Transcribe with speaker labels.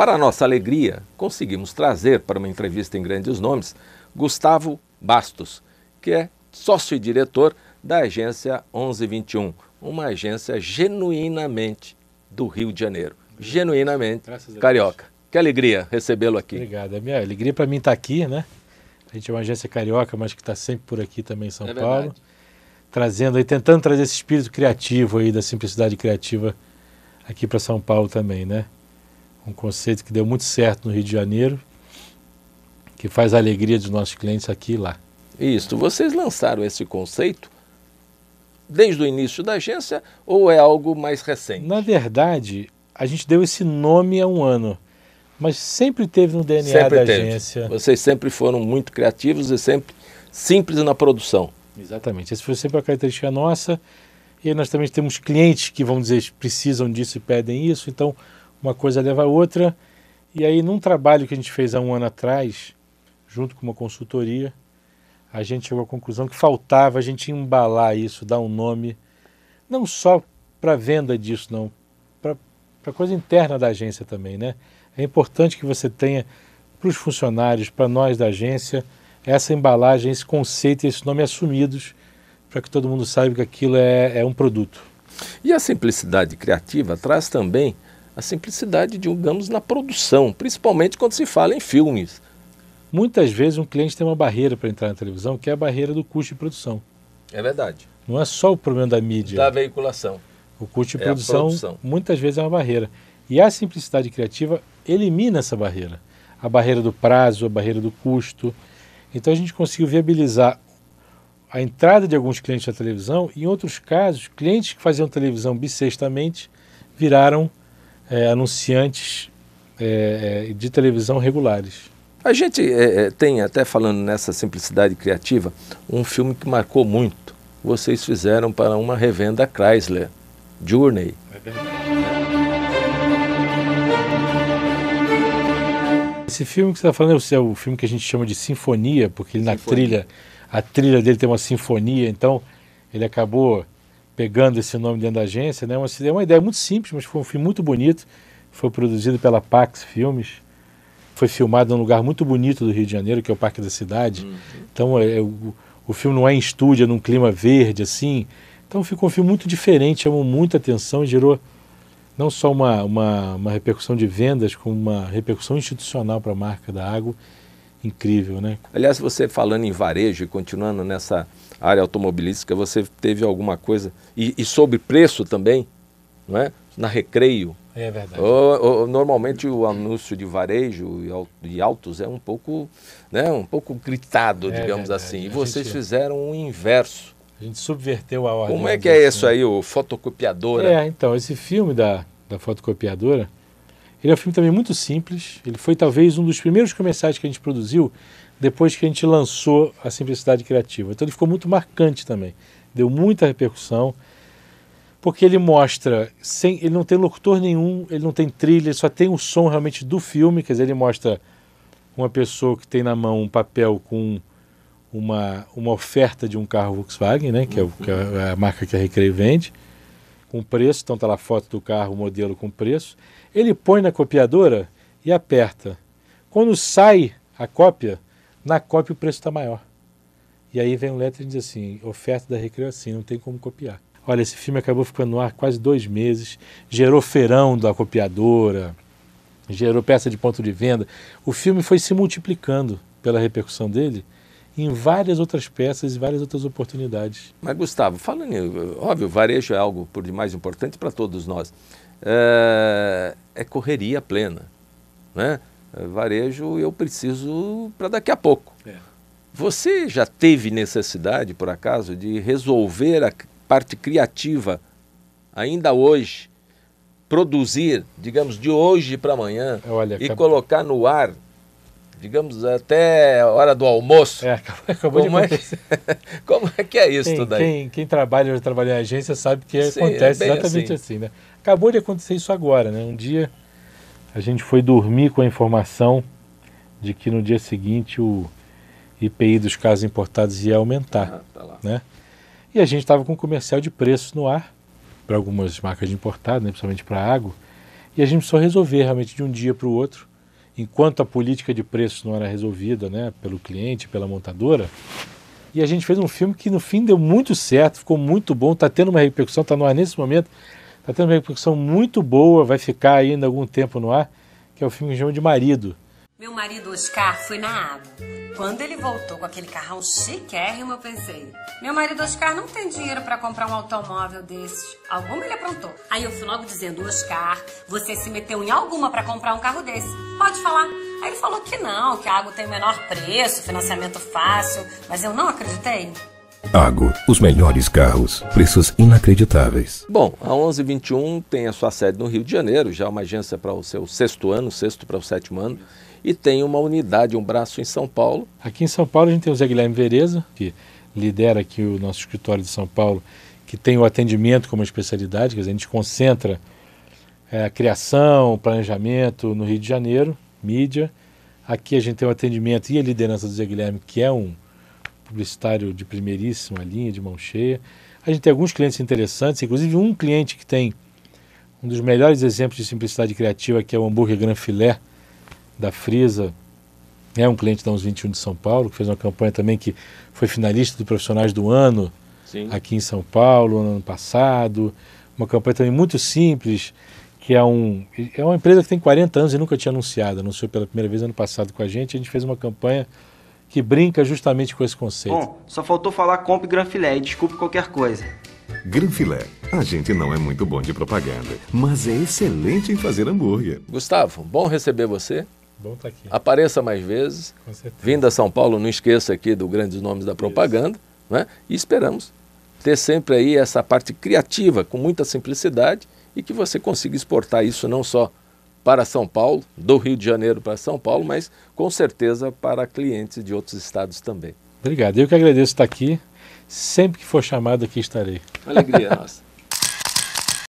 Speaker 1: Para nossa alegria, conseguimos trazer para uma entrevista em grandes nomes Gustavo Bastos, que é sócio e diretor da Agência 1121, uma agência genuinamente do Rio de Janeiro, genuinamente carioca. Que alegria recebê-lo aqui.
Speaker 2: Obrigado, é minha alegria para mim estar tá aqui, né? A gente é uma agência carioca, mas que está sempre por aqui também em São é Paulo. Verdade. Trazendo aí, tentando trazer esse espírito criativo aí, da simplicidade criativa aqui para São Paulo também, né? um conceito que deu muito certo no Rio de Janeiro, que faz a alegria dos
Speaker 1: nossos clientes aqui e lá. Isso. Vocês lançaram esse conceito desde o início da agência ou é algo mais recente?
Speaker 2: Na verdade, a gente deu esse nome há um ano, mas sempre teve no DNA sempre da teve. agência.
Speaker 1: Vocês sempre foram muito criativos e sempre simples na produção.
Speaker 2: Exatamente. Essa foi sempre a característica nossa. E nós também temos clientes que, vamos dizer, precisam disso e pedem isso. Então, uma coisa leva a outra. E aí, num trabalho que a gente fez há um ano atrás, junto com uma consultoria, a gente chegou à conclusão que faltava a gente embalar isso, dar um nome, não só para venda disso, não, para coisa interna da agência também, né? É importante que você tenha para os funcionários, para nós da agência, essa embalagem, esse conceito, esse nome assumidos, para que todo mundo saiba que aquilo
Speaker 1: é, é um produto. E a simplicidade criativa traz também a simplicidade, digamos, na produção, principalmente quando se fala em filmes. Muitas vezes um cliente
Speaker 2: tem uma barreira para entrar na televisão, que é a barreira do custo de produção. É verdade. Não é só o problema da mídia. Da
Speaker 1: veiculação.
Speaker 2: O custo de é produção, produção muitas vezes é uma barreira. E a simplicidade criativa elimina essa barreira. A barreira do prazo, a barreira do custo. Então a gente conseguiu viabilizar a entrada de alguns clientes na televisão e, em outros casos, clientes que faziam televisão bissextamente viraram é, anunciantes é, é, de televisão regulares.
Speaker 1: A gente é, é, tem, até falando nessa simplicidade criativa, um filme que marcou muito. Vocês fizeram para uma revenda Chrysler, Journey. É
Speaker 2: Esse filme que você está falando é o, filme que a gente chama de sinfonia, porque ele, na trilha, a trilha dele tem uma sinfonia, então ele acabou pegando esse nome dentro da agência, né? Uma, é uma ideia muito simples, mas foi um filme muito bonito. Foi produzido pela Pax Filmes. Foi filmado em um lugar muito bonito do Rio de Janeiro, que é o Parque da Cidade. Uhum. Então, é, é, o, o filme não é em estúdio, é num clima verde, assim. Então, ficou um filme muito diferente, chamou muita atenção e gerou não só uma, uma, uma repercussão de vendas, como uma repercussão institucional para a marca da Água incrível, né?
Speaker 1: Aliás, você falando em varejo e continuando nessa área automobilística, você teve alguma coisa e, e sobre preço também, não é? Na recreio. É verdade. Ou, ou, normalmente o anúncio de varejo e autos é um pouco, né, um pouco gritado, é digamos verdade. assim. E a vocês gente... É. fizeram o inverso. A gente subverteu a ordem. Como é que é isso aí, o fotocopiadora? É,
Speaker 2: então, esse filme da, da fotocopiadora, ele é um filme também muito simples. Ele foi talvez um dos primeiros comerciais que a gente produziu depois que a gente lançou a Simplicidade Criativa. Então ele ficou muito marcante também. Deu muita repercussão, porque ele mostra, sem, ele não tem locutor nenhum, ele não tem trilha, ele só tem o som realmente do filme. Quer dizer, ele mostra uma pessoa que tem na mão um papel com uma, uma oferta de um carro Volkswagen, né, que é, o, que é a é marca que a Recreio vende com preço, então está lá a foto do carro, o modelo com preço. Ele põe na copiadora e aperta. Quando sai a cópia, na cópia o preço está maior. E aí vem um letra e diz assim: oferta da recreação, assim, não tem como copiar. Olha, esse filme acabou ficando no ar quase dois meses, gerou feirão da copiadora, gerou peça de ponto de venda. O filme foi se multiplicando pela repercussão dele em várias outras peças e várias outras oportunidades.
Speaker 1: Mas, Gustavo, falando, óbvio, varejo é algo por demais importante para todos nós. É, é correria plena. Né? É, varejo eu preciso para daqui a pouco. É. Você já teve necessidade, por acaso, de resolver a parte criativa ainda hoje? Produzir, digamos, de hoje para amanhã Olha, e colocar no ar digamos, até a hora do almoço. É, acabou como de é acontecer.
Speaker 2: É, como é que é isso quem, tudo aí? Quem, quem trabalha ou trabalha em agência sabe que Sim, é acontece é exatamente assim. assim. né? Acabou de acontecer isso agora, né? Um dia a gente foi dormir com a informação de que no dia seguinte o IPI dos casos importados ia aumentar, ah, tá né? E a gente estava com um comercial de preços no ar para algumas marcas de importado, né? principalmente para a Água, e a gente precisou resolver realmente de um dia para o outro enquanto a política de preços não era resolvida né, pelo cliente, pela montadora. E a gente fez um filme que no fim deu muito certo, ficou muito bom, está tendo uma repercussão, está no ar nesse momento, está tendo uma repercussão muito boa, vai ficar ainda algum tempo no ar, que é o filme que chama de Marido.
Speaker 1: Meu marido Oscar foi na água. Quando ele voltou com aquele carrão chiquérrimo, eu pensei: meu marido Oscar não tem dinheiro para comprar um automóvel desses. Alguma ele aprontou. Aí eu fui logo dizendo: Oscar, você se meteu em alguma para comprar um carro desse? Pode falar. Aí ele falou que não, que a Água tem o menor preço, financiamento fácil, mas eu não acreditei. Ago, os melhores carros, preços inacreditáveis. Bom, a 1121 tem a sua sede no Rio de Janeiro, já é uma agência para o seu sexto ano, sexto para o sétimo ano e tem uma unidade, um braço em São Paulo.
Speaker 2: Aqui em São Paulo a gente tem o Zé Guilherme Vereza, que lidera aqui o nosso escritório de São Paulo, que tem o atendimento como especialidade, quer dizer, a gente concentra é, a criação, o planejamento no Rio de Janeiro, mídia. Aqui a gente tem o atendimento e a liderança do Zé Guilherme, que é um publicitário de primeiríssima linha, de mão cheia. A gente tem alguns clientes interessantes, inclusive um cliente que tem um dos melhores exemplos de simplicidade criativa, que é o hambúrguer Gran Filé, da Frisa, é né, um cliente da Uns 21 de São Paulo, que fez uma campanha também que foi finalista do Profissionais do Ano Sim. aqui em São Paulo no ano passado. Uma campanha também muito simples, que é, um, é uma empresa que tem 40 anos e nunca tinha anunciado. Anunciou pela primeira vez ano passado com a gente. A gente fez uma campanha que brinca justamente com esse
Speaker 1: conceito. Bom, só faltou falar compre Gran Filé e desculpe qualquer coisa. Gran Filé. A gente não é muito bom de propaganda, mas é excelente em fazer hambúrguer. Gustavo, bom receber você. Bom tá aqui. Apareça mais vezes. Com certeza. Vindo a São Paulo, não esqueça aqui do grandes nomes da propaganda. Né? E esperamos ter sempre aí essa parte criativa, com muita simplicidade, e que você consiga exportar isso não só para São Paulo, do Rio de Janeiro para São Paulo, mas com certeza para clientes de outros estados também.
Speaker 2: Obrigado. Eu que agradeço estar aqui. Sempre que for chamado aqui estarei. alegria nossa.